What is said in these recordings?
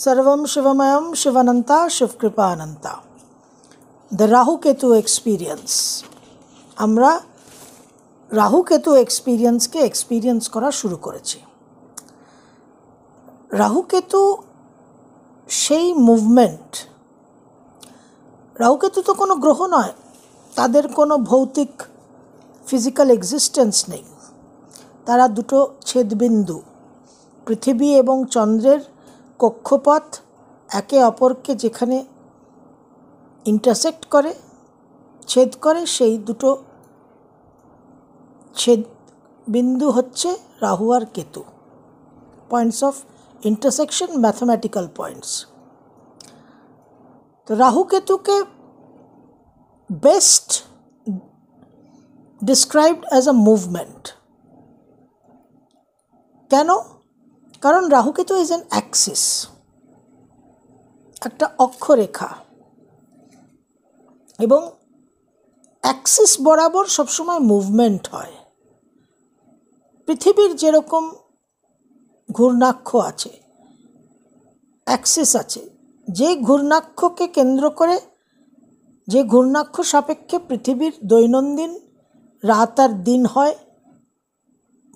Sarvam Shivamayam Shivananta Shivkripananta. The Rahuketu experience. আমরা Rahu Ketu এক্সপিরিয়েন্সকে experience করা শুরু করেছি রাহুকেতু সেই মুভমেন্ট রাহুকেতু তো কোনো গ্রহ নয় তাদের কোনো ভৌতিক ফিজিক্যাল এক্সিস্টেন্স নেই তারা দুটো ছেদবিন্দু পৃথিবী এবং চন্দ্রের কক্ষপথ একে অপরকে যেখানে ইন্টারসেক্ট করে ছেদ করে সেই দুটো ছেদ বিন্দু হচ্ছে রাহু আর Ketu points of intersection mathematical points তো Rahu কেতুকে best described as a movement কেন কারণ রাহুকেতু ইজ অ্যান অ্যাক্সিস একটা অক্ষরেখা এবং অ্যাক্সিস বরাবর সবসময় মুভমেন্ট হয় পৃথিবীর যেরকম ঘূর্ণাক্ষ আছে অ্যাক্সিস আছে যে ঘূর্ণাক্ষকে কেন্দ্র করে যে ঘূর্ণাক্ষ সাপেক্ষে পৃথিবীর দৈনন্দিন রাত আর দিন হয়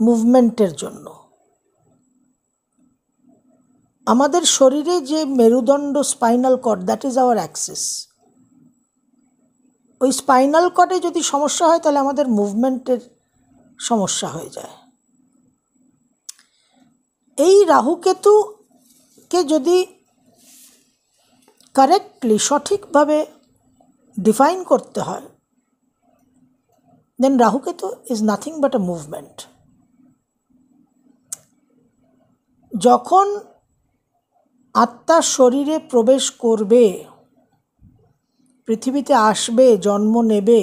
মুভমেন্টের জন্য আমাদের শরীরে যে মেরুদণ্ড spinal cord that is our axis ওই স্পাইনাল কটে যদি সমস্যা হয় তাহলে আমাদের মুভমেন্টের সমস্যা হয়ে যায় এই রাহুকেতুকে যদি কারেক্টলি সঠিকভাবে ডিফাইন করতে হয় দেন Rahu Ketu is nothing but A movement যখন আত্মা শরীরে প্রবেশ করবে পৃথিবীতে আসবে জন্ম নেবে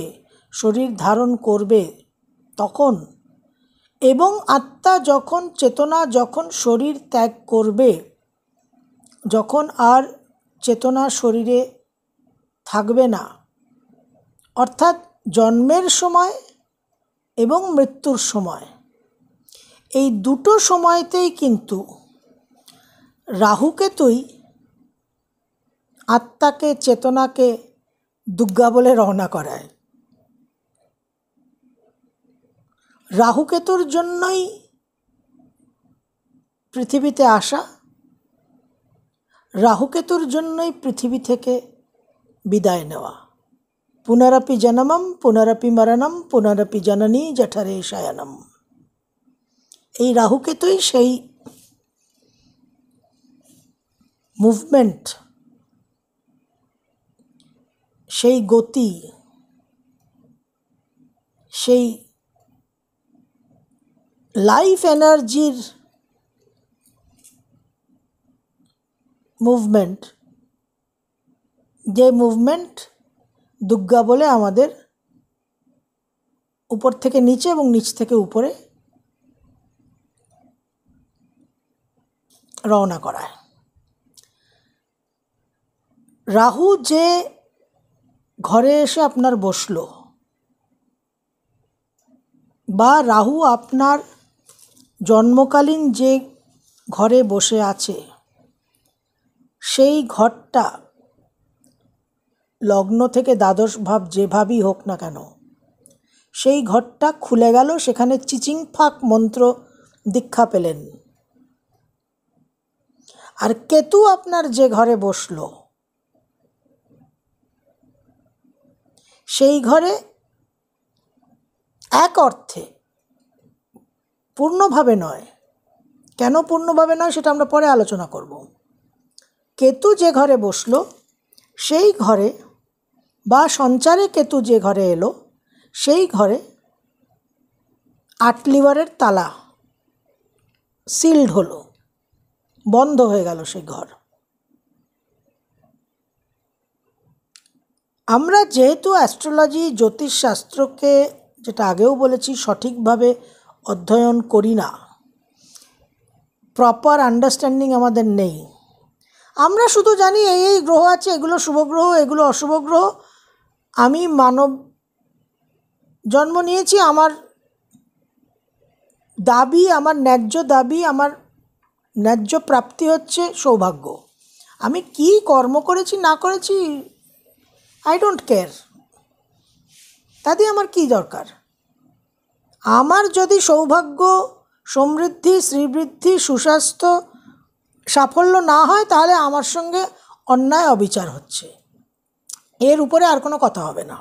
শরীর ধারণ করবে তখন এবং আত্মা যখন চেতনা যখন শরীর ত্যাগ করবে যখন আর চেতনা শরীরে থাকবে না অর্থাৎ জন্মের সময় এবং মৃত্যুর সময় এই দুটো সময়তেই কিন্তু রাহুকেতুই আত্মাকে চেতনাকে দুর্গা বলে রওনা করায় রাহুকেতুর জন্যই পৃথিবীতে আসা রাহুকেতুর জন্যই পৃথিবী থেকে বিদায় নেওয়া পুনরপি জনমম পুনরপি মরণম পুনরপি জননী জঠরে সায়নম এই রাহুকেতুই সেই মুভমেন্ট সেই গতি সেই লাইফ এনার্জির মুভমেন্ট যে মুভমেন্ট দুর্গা বলে আমাদের উপর থেকে নিচে এবং নিচ থেকে উপরে রওনা করায় রাহু যে ঘরে এসে আপনার বসল বা রাহু আপনার জন্মকালীন যে ঘরে বসে আছে সেই ঘরটা লগ্ন থেকে দ্বাদশ ভাব যেভাবেই হোক না কেন সেই ঘরটা খুলে গেল সেখানে চিচিং ফাঁক মন্ত্র দীক্ষা পেলেন আর কেতু আপনার যে ঘরে বসলো সেই ঘরে এক অর্থে পূর্ণভাবে নয় কেন পূর্ণভাবে নয় সেটা আমরা পরে আলোচনা করব কেতু যে ঘরে বসলো সেই ঘরে বা সঞ্চারে কেতু যে ঘরে এলো সেই ঘরে আট লিভারের তালা সিল্ড হলো বন্ধ হয়ে গেল সেই ঘর আমরা যেহেতু অ্যাস্ট্রোলজি জ্যোতিষশাস্ত্রকে যেটা আগেও বলেছি সঠিকভাবে অধ্যয়ন করি না প্রপার আন্ডারস্ট্যান্ডিং আমাদের নেই আমরা শুধু জানি এই এই গ্রহ আছে এগুলো শুভ গ্রহ এগুলো অশুভ গ্রহ আমি মানব জন্ম নিয়েছি আমার দাবি আমার ন্যায্য দাবি আমার ন্যায্য প্রাপ্তি হচ্ছে সৌভাগ্য আমি কি কর্ম করেছি না করেছি আই ডোন্ট কেয়ার তাতে আমার কি দরকার আমার যদি সৌভাগ্য সমৃদ্ধি শ্রীবৃদ্ধি সুস্বাস্থ্য সাফল্য না হয় তাহলে আমার সঙ্গে অন্যায় অবিচার হচ্ছে এর উপরে আর কোনো কথা হবে না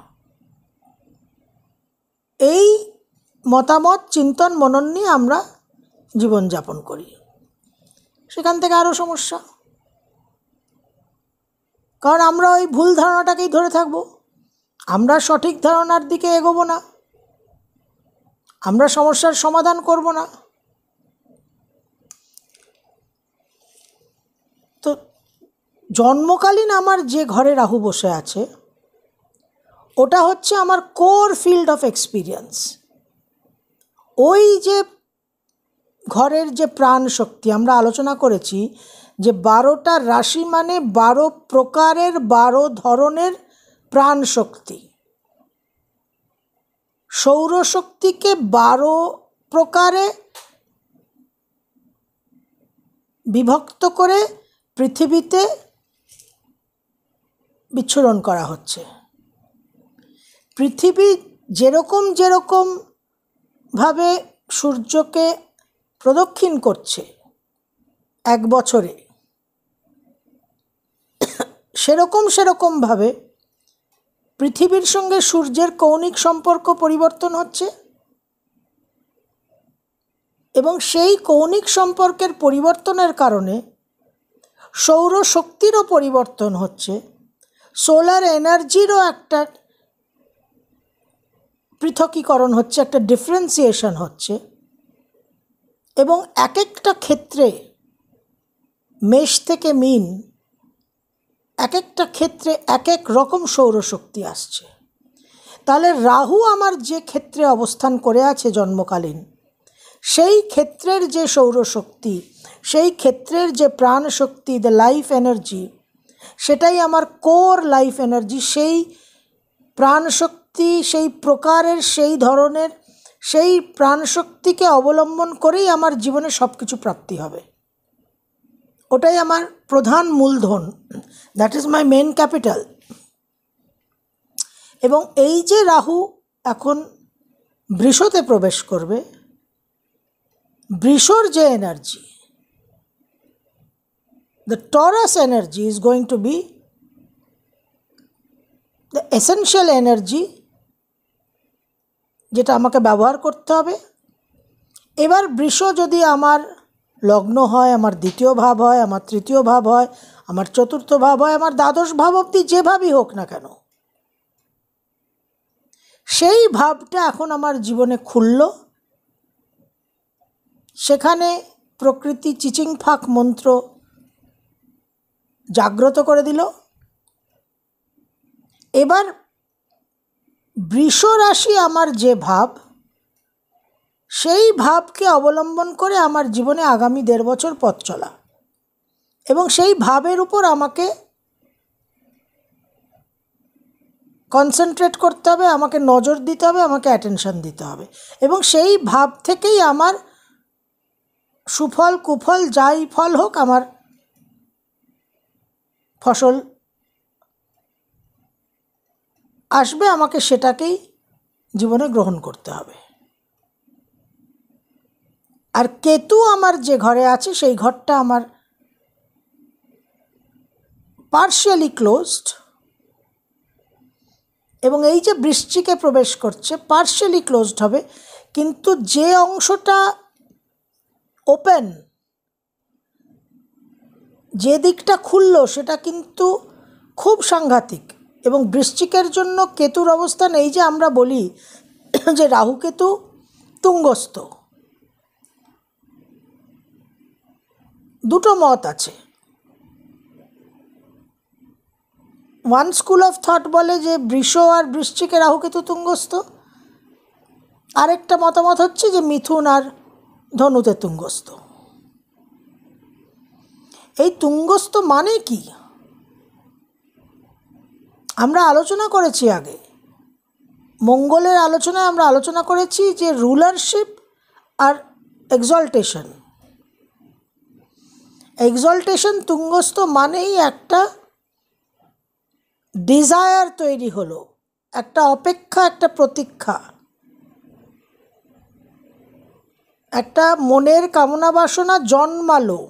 এই মতামত চিন্তন মনন নিয়ে আমরা জীবনযাপন করি সেখান থেকে আরও সমস্যা কারণ আমরা ওই ভুল ধারণাটাকেই ধরে থাকব আমরা সঠিক ধারণার দিকে এগোবো না আমরা সমস্যার সমাধান করব না তো জন্মকালীন আমার যে ঘরে রাহু বসে আছে ওটা হচ্ছে আমার কোর ফিল্ড অফ এক্সপিরিয়েন্স ওই যে ঘরের যে প্রাণ শক্তি আমরা আলোচনা করেছি যে বারোটা রাশি মানে বারো প্রকারের বারো ধরনের প্রাণ শক্তি সৌরশক্তিকে বারো প্রকারে বিভক্ত করে পৃথিবীতে বিচ্ছুরণ করা হচ্ছে পৃথিবী যেরকম যেরকমভাবে সূর্যকে প্রদক্ষিণ করছে এক বছরে সেরকম সেরকমভাবে পৃথিবীর সঙ্গে সূর্যের কৌণিক সম্পর্ক পরিবর্তন হচ্ছে এবং সেই কৌণিক সম্পর্কের পরিবর্তনের কারণে সৌরশক্তিরও পরিবর্তন হচ্ছে সোলার এনার্জিরও একটা পৃথকীকরণ হচ্ছে একটা ডিফারেন্সিয়েশন হচ্ছে এবং এক একটা ক্ষেত্রে মেষ থেকে মিন এক একটা ক্ষেত্রে এক এক রকম সৌরশক্তি আসছে তাহলে রাহু আমার যে ক্ষেত্রে অবস্থান করে আছে জন্মকালীন সেই ক্ষেত্রের যে সৌরশক্তি সেই ক্ষেত্রের যে প্রাণ শক্তি দ্য লাইফ এনার্জি সেটাই আমার কোর লাইফ এনার্জি সেই প্রাণশক্তি সেই প্রকারের সেই ধরনের সেই প্রাণশক্তিকে অবলম্বন করেই আমার জীবনে সব কিছু প্রাপ্তি হবে ওটাই আমার প্রধান মূলধন that is my main capital এবং এই যে রাহু এখন বৃষতে প্রবেশ করবে বৃষর যে energy the Taurus energy is going to be the essential energy যেটা আমাকে ব্যবহার করতে হবে এবার বৃষ যদি আমার লগ্ন হয় আমার দ্বিতীয় ভাব হয় আমার তৃতীয় ভাব হয় আমার চতুর্থ ভাব হয় আমার দ্বাদশ ভাব অবধি যেভাবেই হোক না কেন সেই ভাবটা এখন আমার জীবনে খুলল সেখানে প্রকৃতি চিচিং ফাঁক মন্ত্র জাগ্রত করে দিল এবার বৃষরাশি আমার যে ভাব সেই ভাবকে অবলম্বন করে আমার জীবনে আগামী দেড় বছর পথ চলা এবং সেই ভাবের উপর আমাকে কনসেন্ট্রেট করতে হবে আমাকে নজর দিতে হবে আমাকে অ্যাটেনশান দিতে হবে এবং সেই ভাব থেকেই আমার সুফল কুফল যাই ফল হোক আমার ফসল আসবে আমাকে সেটাকেই জীবনে গ্রহণ করতে হবে আর কেতু আমার যে ঘরে আছে সেই ঘরটা আমার পার্শিয়ালি ক্লোজড এবং এই যে বৃশ্চিকে প্রবেশ করছে পার্শিয়ালি ক্লোজড হবে কিন্তু যে অংশটা ওপেন যে দিকটা খুলল সেটা কিন্তু খুব সাংঘাতিক এবং বৃশ্চিকের জন্য কেতুর অবস্থান এই যে আমরা বলি যে রাহু কেতু তুঙ্গস্থ দুটো মত আছে ওয়ান স্কুল অফ থট বলে যে বৃষ আর বৃশ্চিকে রাহুকেতু তুঙ্গস্থ আরেকটা মতামত হচ্ছে যে মিথুন আর ধনুতে তুঙ্গস্থ এই তুঙ্গস্থ মানে কি আমরা আলোচনা করেছি আগে মঙ্গলের আলোচনায় আমরা আলোচনা করেছি যে রুলারশিপ আর এক্সল্টেশন এক্সল্টেশন তুঙ্গস্থ মানেই একটা ডিজায়ার তৈরি হলো একটা অপেক্ষা একটা প্রতীক্ষা একটা মনের কামনা বাসনা জন্মালো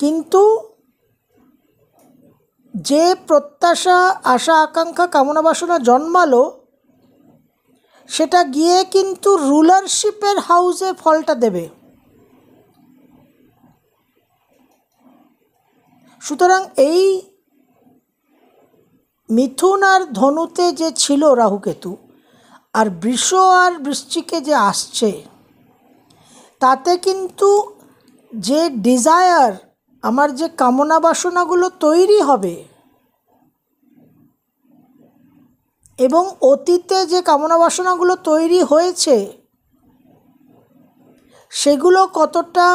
কিন্তু যে প্রত্যাশা আশা আকাঙ্ক্ষা কামনা বাসনা জন্মালো সেটা গিয়ে কিন্তু রুলারশিপের হাউসে ফলটা দেবে সুতরাং এই মিথুন আর ধনুতে যে ছিল রাহুকেতু আর বৃষ আর বৃষ্টিকে যে আসছে তাতে কিন্তু যে ডিজায়ার আমার যে কামনা বাসনাগুলো তৈরি হবে এবং অতীতে যে কামনা বাসনাগুলো তৈরি হয়েছে সেগুলো কতটা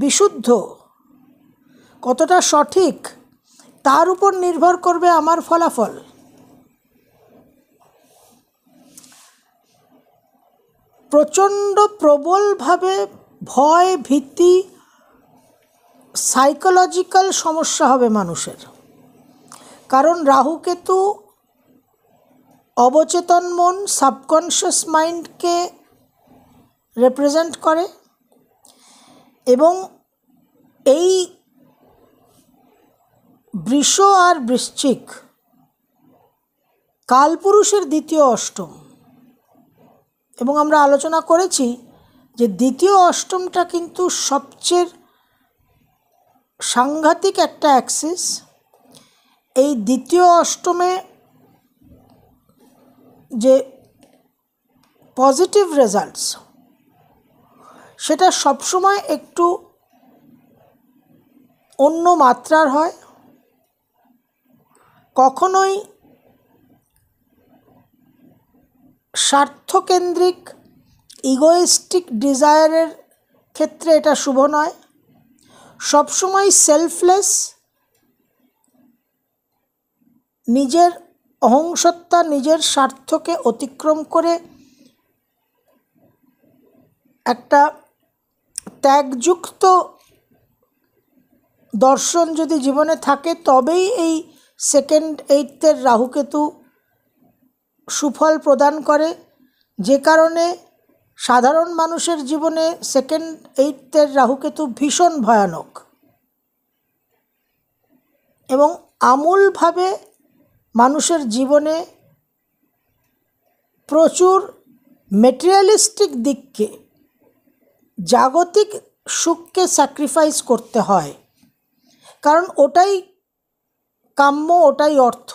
বিশুদ্ধ কতটা সঠিক তার উপর নির্ভর করবে আমার ফলাফল প্রচণ্ড প্রবলভাবে ভয় ভীতি সাইকোলজিক্যাল সমস্যা হবে মানুষের কারণ রাহুকেতু অবচেতন মন সাবকনশিয়াস মাইন্ডকে রেপ্রেজেন্ট করে এবং এই বৃষ আর বৃশ্চিক কালপুরুষের দ্বিতীয় অষ্টম এবং আমরা আলোচনা করেছি যে দ্বিতীয় অষ্টমটা কিন্তু সবচেয়ে সাংঘাতিক একটা অ্যাক্সিস এই দ্বিতীয় অষ্টমে যে পজিটিভ রেজাল্টস সেটা সবসময় একটু অন্য মাত্রার হয় কখনোই স্বার্থকেন্দ্রিক ইগোয়েস্টিক ডিজায়ারের ক্ষেত্রে এটা শুভ নয় সবসময় সেলফলেস নিজের অহংসত্তা নিজের স্বার্থকে অতিক্রম করে একটা ত্যাগযুক্ত দর্শন যদি জীবনে থাকে তবেই এই সেকেন্ড এইটের রাহুকেতু সুফল প্রদান করে যে কারণে সাধারণ মানুষের জীবনে সেকেন্ড এইটের রাহুকেতু ভীষণ ভয়ানক এবং আমূলভাবে মানুষের জীবনে প্রচুর মেটেরিয়ালিস্টিক দিককে জাগতিক সুখকে স্যাক্রিফাইস করতে হয় কারণ ওটাই কাম্য ওটাই অর্থ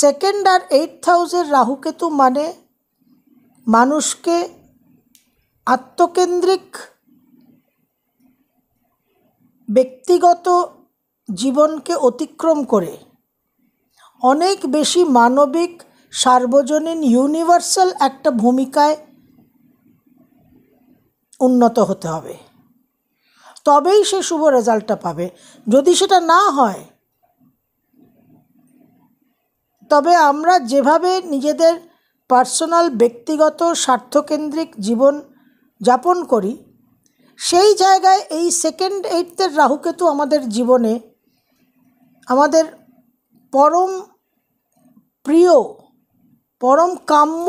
সেকেন্ড আর এইট হাউসের রাহুকেতু মানে মানুষকে আত্মকেন্দ্রিক ব্যক্তিগত জীবনকে অতিক্রম করে অনেক বেশি মানবিক সার্বজনীন ইউনিভার্সাল একটা ভূমিকায় উন্নত হতে হবে তবেই সে শুভ রেজাল্টটা পাবে যদি সেটা না হয় তবে আমরা যেভাবে নিজেদের পার্সোনাল ব্যক্তিগত স্বার্থকেন্দ্রিক জীবন যাপন করি সেই জায়গায় এই সেকেন্ড এইটের রাহুকেতু আমাদের জীবনে আমাদের পরম প্রিয় পরম কাম্য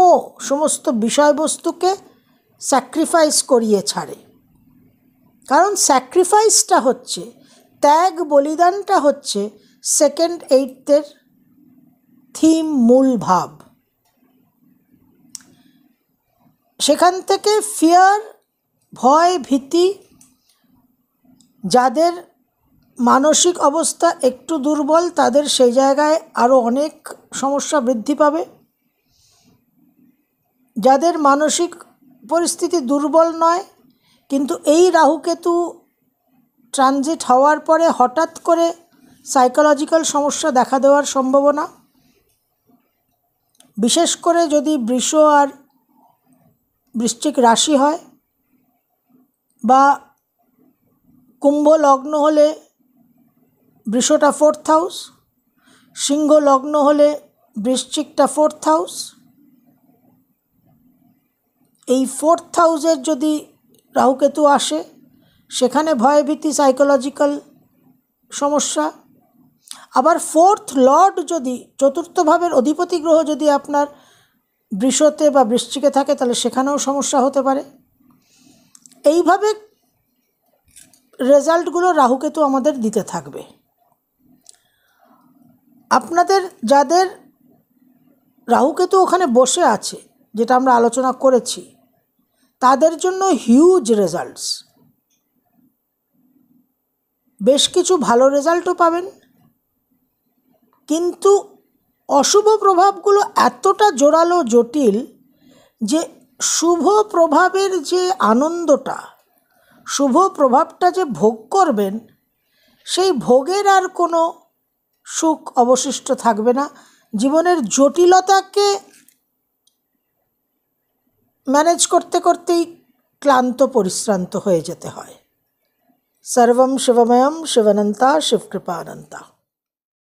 সমস্ত বিষয়বস্তুকে স্যাক্রিফাইস করিয়ে ছাড়ে কারণ স্যাক্রিফাইসটা হচ্ছে ত্যাগ বলিদানটা হচ্ছে সেকেন্ড এইটের থিম মূল ভাব সেখান থেকে ফিয়ার ভয় ভীতি যাদের মানসিক অবস্থা একটু দুর্বল তাদের সেই জায়গায় আরও অনেক সমস্যা বৃদ্ধি পাবে যাদের মানসিক পরিস্থিতি দুর্বল নয় কিন্তু এই রাহুকেতু ট্রানজিট হওয়ার পরে হঠাৎ করে সাইকোলজিক্যাল সমস্যা দেখা দেওয়ার সম্ভাবনা বিশেষ করে যদি বৃষ আর বৃষ্টিক রাশি হয় বা কুম্ভ লগ্ন হলে বৃষটা ফোর্থ হাউস সিংহ লগ্ন হলে বৃশ্চিকটা ফোর্থ হাউস এই ফোর্থ হাউসের যদি রাহুকেতু আসে সেখানে ভয়ভীতি সাইকোলজিক্যাল সমস্যা আবার ফোর্থ লর্ড যদি চতুর্থভাবের অধিপতি গ্রহ যদি আপনার বৃষতে বা বৃষ্টিকে থাকে তাহলে সেখানেও সমস্যা হতে পারে এইভাবে রেজাল্টগুলো রাহুকেতু আমাদের দিতে থাকবে আপনাদের যাদের রাহুকেতু ওখানে বসে আছে যেটা আমরা আলোচনা করেছি তাদের জন্য হিউজ রেজাল্টস বেশ কিছু ভালো রেজাল্টও পাবেন কিন্তু অশুভ প্রভাবগুলো এতটা জোরালো জটিল যে শুভ প্রভাবের যে আনন্দটা শুভ প্রভাবটা যে ভোগ করবেন সেই ভোগের আর কোনো সুখ অবশিষ্ট থাকবে না জীবনের জটিলতাকে ম্যানেজ করতে করতেই ক্লান্ত পরিশ্রান্ত হয়ে যেতে হয় সর্বম শিবময়ম শিবনন্তা শিবকৃপানন্তা